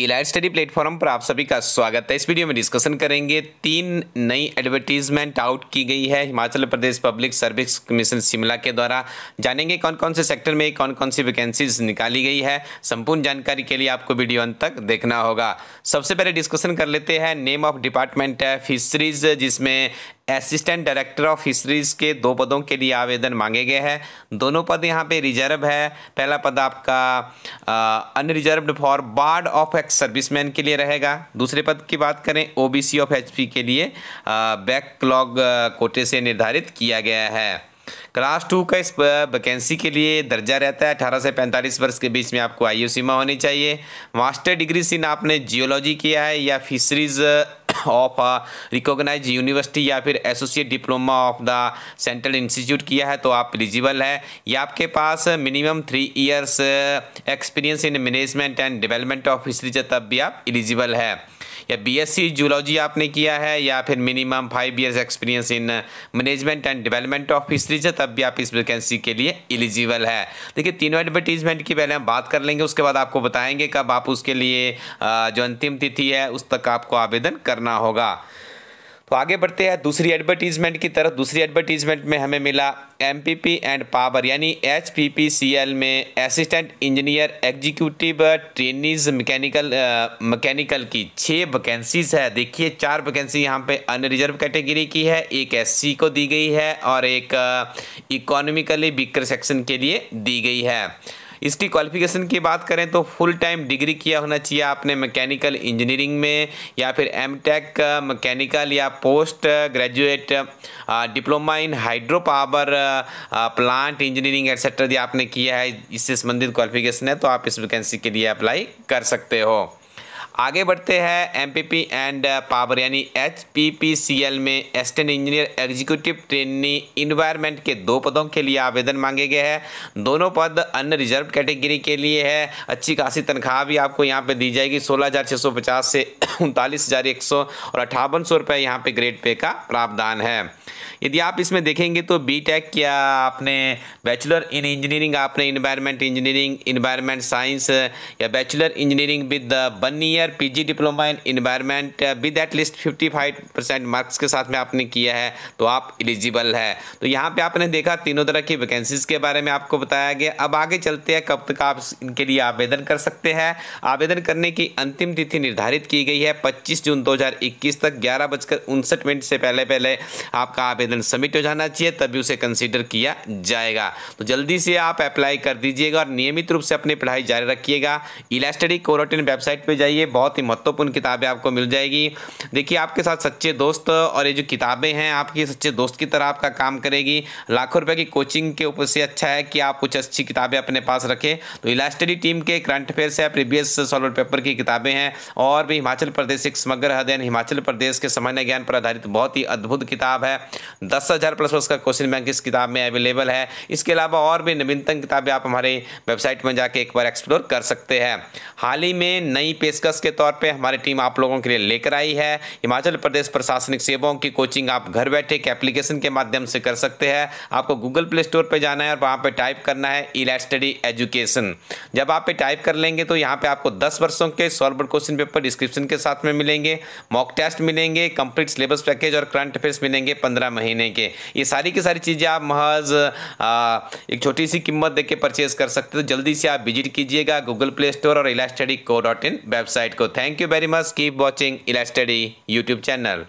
elite study platform पर आप सभी का स्वागत है इस वीडियो में डिस्कशन करेंगे तीन नई एडवर्टीजमेंट आउट की गई है Himachal Pradesh public service commission Shimla के द्वारा जानेंगे कौन कौन से सेक्टर में कौन कौन सी वैकेंसीज निकाली गई है संपूर्ण जानकारी के लिए आपको वीडियो अंत तक देखना होगा सबसे पहले डिस्कशन कर लेते हैं नेम ऑफ डिपार्टमेंट है फिशरीज जिसमें असिस्टेंट डायरेक्टर ऑफ हिस्ट्रीज के दो पदों के लिए आवेदन मांगे गए हैं दोनों पद यहाँ पे रिजर्व है पहला पद आपका unreserved for ward of ex serviceman के लिए रहेगा दूसरे पद की बात करें ओबीसी ऑफ एचपी के लिए बैकलॉग कोटे से निर्धारित किया गया है क्लास टू का इस वैकेंसी के लिए दर्जा रहता है अठारह से पैंतालीस वर्ष के बीच में आपको आयु सीमा होनी चाहिए मास्टर डिग्री सीन आपने जियोलॉजी किया है या फिशरीज़ ऑफ रिकॉग्नाइज यूनिवर्सिटी या फिर associate diploma of the central institute किया है तो आप एलिजिबल है या आपके पास minimum three years experience in management and development of हिस्ट्री तब भी आप एलिजिबल है या बीएससी जूलॉजी आपने किया है या फिर minimum five years experience in management and development of histories है तब भी आप इस वैकेंसी के लिए एलिजिबल है देखिए तीनों एडवर्टीजमेंट की पहले हम बात कर लेंगे उसके बाद आपको बताएंगे कब आप उसके लिए uh, जो अंतिम तिथि है उस तक आपको आवेदन करना होगा तो आगे बढ़ते हैं दूसरी एडवर्टीजमेंट की तरफ दूसरी एडवर्टीजमेंट में हमें मिला एमपीपी एंड पावर यानी एचपीपीसीएल में assistant engineer executive trainees mechanical mechanical की छः वैकेंसीज है देखिए चार वैकेंसी यहाँ पे अनरिजर्व कैटेगरी की है एक एससी को दी गई है और एक इकोनॉमिकली बिकर सेक्शन के लिए दी गई है इसकी क्वालिफिकेशन की बात करें तो फुल टाइम डिग्री किया होना चाहिए आपने मैकेनिकल इंजीनियरिंग में या फिर एम टेक मैकेनिकल या post graduate diploma in hydro power plant engineering etcetera यदि आपने किया है इससे संबंधित क्वालिफिकेशन है तो आप इस वैकेंसी के लिए अप्लाई कर सकते हो आगे बढ़ते हैं एमपीपी एंड पावर यानी एचपीपीसीएल में assistant engineer executive trainee environment के दो पदों के लिए आवेदन मांगे गए हैं दोनों पद अन्य रिजर्व कैटेगरी के लिए है अच्छी खासी तनख्वाह भी आपको यहाँ पे दी जाएगी सोलह हज़ार छः सौ पचास से उनतालीस हज़ार एक सौ और अठावन सौ रुपये यहाँ पे ग्रेड पे का प्रावधान है यदि आप इसमें देखेंगे तो बी टेक या आपने बैचलर इन इंजीनियरिंग आपने इन्वायरमेंट इंजीनियरिंग इन्वायरमेंट साइंस या bachelor engineering with one year year PG diploma in environment with at least 55 percent marks के साथ में आपने किया है तो आप एलिजिबल है तो यहाँ पे आपने देखा तीनों तरह की वैकेंसीज़ के बारे में आपको बताया गया अब आगे चलते हैं कब तक आप इनके लिए आवेदन कर सकते हैं आवेदन करने की अंतिम तिथि निर्धारित की गई है पच्चीस जून दो तक ग्यारह बजकर उनसठ मिनट से पहले पहले आपका आवेदन सबमिट हो जाना चाहिए तभी उसे कंसिडर किया जाएगा तो जल्दी से आप अप्लाई कर दीजिएगा और नियमित रूप से अपनी पढ़ाई जारी रखिएगा इलास्टडी कोरोटिन वेबसाइट पे जाइए बहुत ही महत्वपूर्ण किताबें आपको मिल जाएगी देखिए आपके साथ सच्चे दोस्त और ये जो किताबें हैं आपकी सच्चे दोस्त की तरह आपका काम करेगी लाखों रुपये की कोचिंग के ऊपर से अच्छा है कि आप कुछ अच्छी किताबें अपने पास रखें तो इलास्टडी टीम के करंट अफेयर से प्रीवियस सॉल्व पेपर की किताबें हैं और भी हिमाचल प्रदेश एक समग्र अध्ययन हिमाचल प्रदेश के सामान्य ज्ञान पर आधारित बहुत ही अद्भुत किताब है दस हज़ार प्लस प्लस का क्वेश्चन बैंक इस किताब में अवेलेबल है इसके अलावा और भी नवीनतम किताबें आप हमारे वेबसाइट में जाके एक बार एक्सप्लोर कर सकते हैं हाल ही में नई पेशकश के तौर पे हमारी टीम आप लोगों के लिए लेकर आई है हिमाचल प्रदेश प्रशासनिक सेवाओं की कोचिंग आप घर बैठे एक एप्लीकेशन के माध्यम से कर सकते हैं आपको गूगल प्ले स्टोर पर जाना है और वहाँ पर टाइप करना है ई स्टडी एजुकेशन जब आप पे टाइप कर लेंगे तो यहाँ पर आपको दस वर्षों के सॉल्व क्वेश्चन पेपर डिस्क्रिप्शन के साथ में मिलेंगे मॉक टेस्ट मिलेंगे कंप्लीट सिलेबस पैकेज और करंट अफेयर्स मिलेंगे पंद्रह महीने के ये सारी की सारी चीज़ें आप महज एक छोटी सी कीमत देके परचेज कर सकते हो तो जल्दी से आप विजिट कीजिएगा गूगल प्ले स्टोर और इलास्टडी स्टडी को डॉट इन वेबसाइट को thank you very much keep watching इला स्टडी यूट्यूब चैनल